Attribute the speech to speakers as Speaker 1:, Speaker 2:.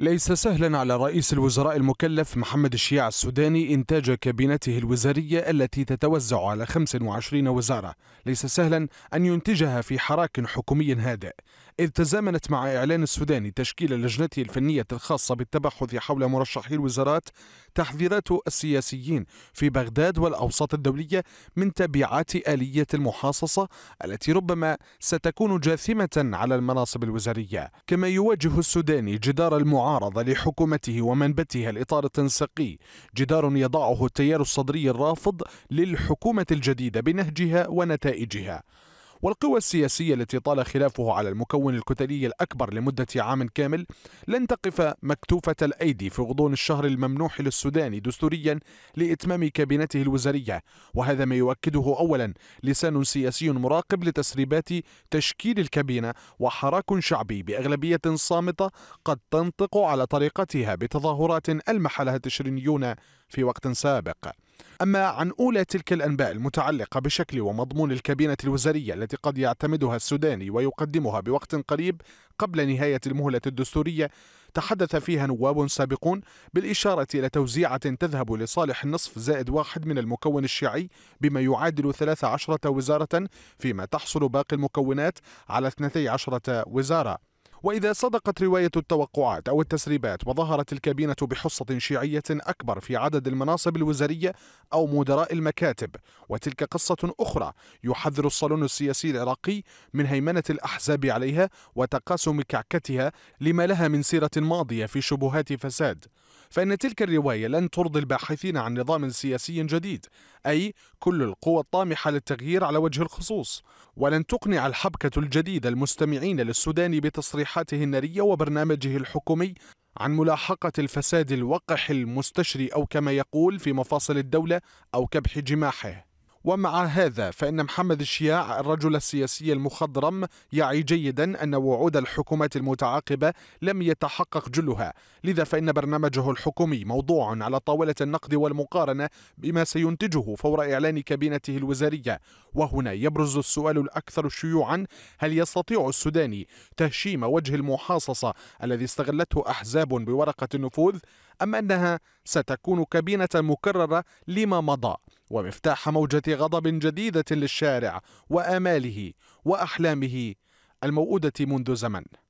Speaker 1: ليس سهلا على رئيس الوزراء المكلف محمد الشيع السوداني إنتاج كابينته الوزارية التي تتوزع على 25 وزارة ليس سهلا أن ينتجها في حراك حكومي هادئ إذ تزامنت مع إعلان السوداني تشكيل لجنته الفنية الخاصة بالتبحث حول مرشحي الوزارات تحذيرات السياسيين في بغداد والأوساط الدولية من تبعات آلية المحاصصة التي ربما ستكون جاثمة على المناصب الوزارية كما يواجه السوداني جدار المعارضة المعارضة لحكومته ومنبتها الإطار التنسيقي جدار يضعه التيار الصدري الرافض للحكومة الجديدة بنهجها ونتائجها والقوى السياسية التي طال خلافه على المكون الكتلي الأكبر لمدة عام كامل لن تقف مكتوفة الأيدي في غضون الشهر الممنوح للسودان دستوريا لإتمام كابينته الوزارية وهذا ما يؤكده أولا لسان سياسي مراقب لتسريبات تشكيل الكابينة وحراك شعبي بأغلبية صامتة قد تنطق على طريقتها بتظاهرات ألمح لها التشرينيون في وقت سابق أما عن أولى تلك الأنباء المتعلقة بشكل ومضمون الكابينة الوزارية التي قد يعتمدها السوداني ويقدمها بوقت قريب قبل نهاية المهلة الدستورية تحدث فيها نواب سابقون بالإشارة إلى توزيعة تذهب لصالح النصف زائد واحد من المكون الشيعي بما يعادل 13 وزارة فيما تحصل باقي المكونات على 12 وزارة وإذا صدقت رواية التوقعات أو التسريبات وظهرت الكابينة بحصة شيعية أكبر في عدد المناصب الوزارية أو مدراء المكاتب وتلك قصة أخرى يحذر الصالون السياسي العراقي من هيمنة الأحزاب عليها وتقاسم كعكتها لما لها من سيرة ماضية في شبهات فساد فإن تلك الرواية لن ترضي الباحثين عن نظام سياسي جديد أي كل القوى الطامحة للتغيير على وجه الخصوص ولن تقنع الحبكة الجديدة المستمعين للسودان بتصريحاته النارية وبرنامجه الحكومي عن ملاحقة الفساد الوقح المستشري أو كما يقول في مفاصل الدولة أو كبح جماحه ومع هذا فإن محمد الشياع الرجل السياسي المخضرم يعي جيدا أن وعود الحكومات المتعاقبة لم يتحقق جلها لذا فإن برنامجه الحكومي موضوع على طاولة النقد والمقارنة بما سينتجه فور إعلان كابينته الوزارية وهنا يبرز السؤال الأكثر شيوعا هل يستطيع السوداني تهشيم وجه المحاصصة الذي استغلته أحزاب بورقة النفوذ أم أنها ستكون كابينة مكررة لما مضى ومفتاح موجة غضب جديدة للشارع وآماله وأحلامه الموؤودة منذ زمن